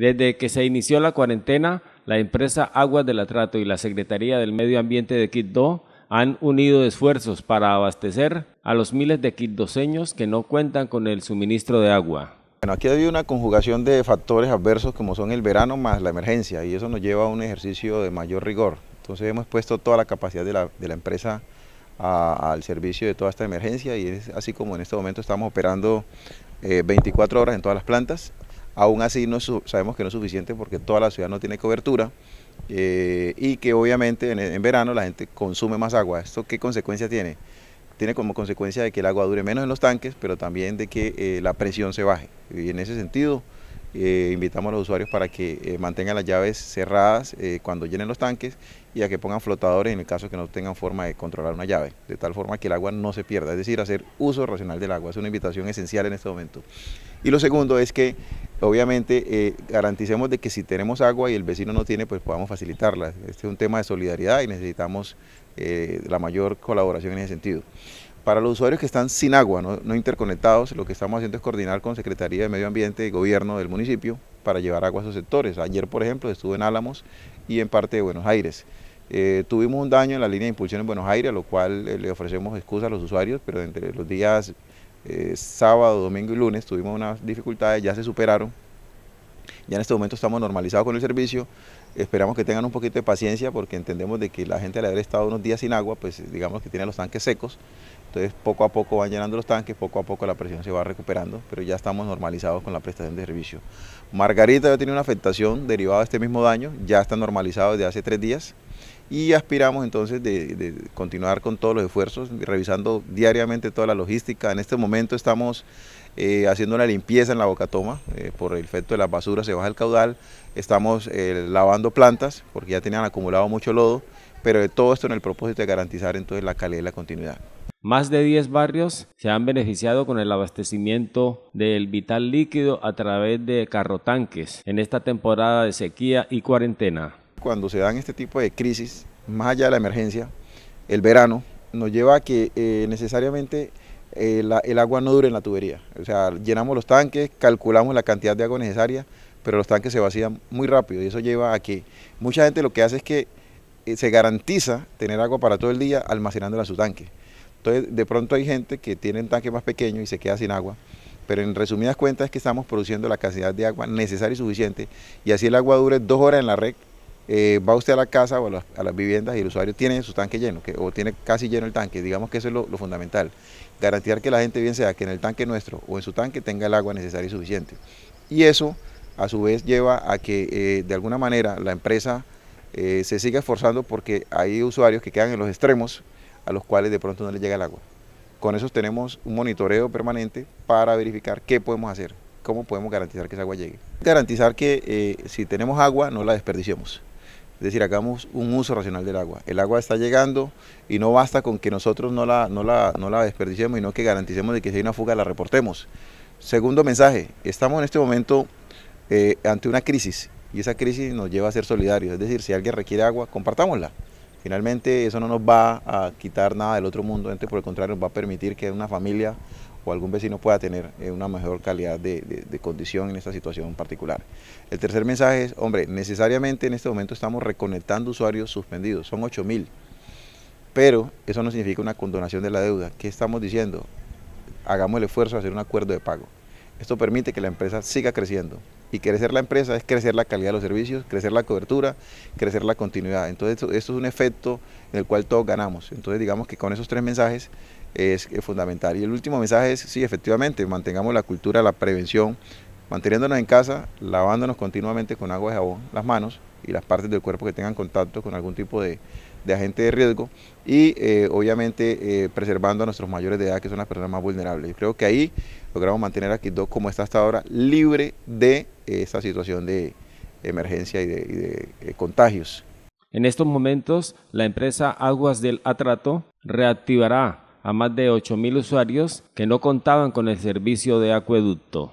Desde que se inició la cuarentena, la empresa Aguas del Atrato y la Secretaría del Medio Ambiente de Quito han unido esfuerzos para abastecer a los miles de quitoseños que no cuentan con el suministro de agua. Bueno, aquí ha habido una conjugación de factores adversos como son el verano más la emergencia y eso nos lleva a un ejercicio de mayor rigor. Entonces hemos puesto toda la capacidad de la, empresa al servicio de toda esta emergencia y es así como en este momento estamos operando 24 eh, horas en todas las plantas Aún así no sabemos que no es suficiente porque toda la ciudad no tiene cobertura eh, y que obviamente en, verano la gente consume más agua. ¿Esto qué consecuencia tiene? Tiene como consecuencia de que el agua dure menos en los tanques, pero también de que eh, la presión se baje. Y en ese sentido, eh, invitamos a los usuarios para que eh, mantengan las llaves cerradas eh, cuando llenen los tanques y a que pongan flotadores en el caso que no tengan forma de controlar una llave, de tal forma que el agua no se pierda, es decir, hacer uso racional del agua. Es una invitación esencial en este momento. Y lo segundo es que obviamente garanticemos de que si tenemos agua y el vecino no tiene, pues podamos facilitarla. Este es un tema de solidaridad y necesitamos la mayor colaboración en ese sentido. Para los usuarios que están sin agua, no, interconectados, lo que estamos haciendo es coordinar con Secretaría de Medio Ambiente y Gobierno del municipio para llevar agua a esos sectores. Ayer, por ejemplo, estuve en Álamos y en parte de Buenos Aires. Eh, tuvimos un daño en la línea de impulsión en Buenos Aires, a lo cual eh, le ofrecemos excusa a los usuarios, pero entre los días eh, sábado, domingo y lunes tuvimos unas dificultades, ya se superaron, ya en este momento estamos normalizados con el servicio, esperamos que tengan un poquito de paciencia porque entendemos de que la gente al haber estado unos días sin agua, pues digamos que tiene los tanques secos, entonces poco a poco van llenando los tanques, poco a poco la presión se va recuperando, pero ya estamos normalizados con la prestación de servicio. Margarita ya tiene una afectación derivada de este mismo daño, ya está normalizado desde hace tres días, y aspiramos entonces de, continuar con todos los esfuerzos, revisando diariamente toda la logística. En este momento estamos eh, haciendo una limpieza en la bocatoma, eh, por el efecto de las basuras se baja el caudal, estamos eh, lavando plantas porque ya tenían acumulado mucho lodo, pero todo esto en el propósito de garantizar entonces la calidad y la continuidad. Más de 10 barrios se han beneficiado con el abastecimiento del vital líquido a través de carrotanques en esta temporada de sequía y cuarentena cuando se dan este tipo de crisis, más allá de la emergencia, el verano, nos lleva a que eh, necesariamente eh, el agua no dure en la tubería. O sea, llenamos los tanques, calculamos la cantidad de agua necesaria, pero los tanques se vacían muy rápido y eso lleva a que mucha gente lo que hace es que eh, se garantiza tener agua para todo el día almacenándola en su tanque. Entonces, de pronto hay gente que tiene un tanque más pequeño y se queda sin agua, pero en resumidas cuentas es que estamos produciendo la cantidad de agua necesaria y suficiente y así el agua dure dos horas en la red eh, va usted a la casa o a las, viviendas y el usuario tiene su tanque lleno o tiene casi lleno el tanque. Digamos que eso es lo, fundamental. Garantizar que la gente, bien sea que en el tanque nuestro o en su tanque, tenga el agua necesaria y suficiente. Y eso, a su vez, lleva a que eh, de alguna manera la empresa eh, se siga esforzando porque hay usuarios que quedan en los extremos a los cuales de pronto no les llega el agua. Con eso tenemos un monitoreo permanente para verificar qué podemos hacer, cómo podemos garantizar que esa agua llegue. Garantizar que si tenemos agua no la desperdiciemos es decir, hagamos un uso racional del agua. El agua está llegando y no basta con que nosotros no la, no la, desperdiciemos y no que garanticemos de que si hay una fuga la reportemos. Segundo mensaje, estamos en este momento eh, ante una crisis y esa crisis nos lleva a ser solidarios. Es decir, si alguien requiere agua, compartámosla. Finalmente eso no nos va a quitar nada del otro mundo, por el contrario nos va a permitir que una familia o algún vecino pueda tener eh, una mejor calidad de, condición en esta situación particular. El tercer mensaje es, hombre, necesariamente en este momento estamos reconectando usuarios suspendidos, son 8.000, pero eso no significa una condonación de la deuda. ¿Qué estamos diciendo? Hagamos el esfuerzo de hacer un acuerdo de pago. Esto permite que la empresa siga creciendo. Y crecer la empresa es crecer la calidad de los servicios, crecer la cobertura, crecer la continuidad. Entonces, esto es un efecto en el cual todos ganamos. Entonces, digamos que con esos tres mensajes es eh, fundamental. Y el último mensaje es, sí, efectivamente, mantengamos la cultura, la prevención, manteniéndonos en casa, lavándonos continuamente con agua y jabón las manos y las partes del cuerpo que tengan contacto con algún tipo de, agente de riesgo y eh, obviamente eh, preservando a nuestros mayores de edad que son las personas más vulnerables. y creo que ahí logramos mantener a Quito como está hasta ahora libre de esta situación de emergencia y de, contagios. En estos momentos, la empresa Aguas del Atrato reactivará a más de mil usuarios que no contaban con el servicio de acueducto.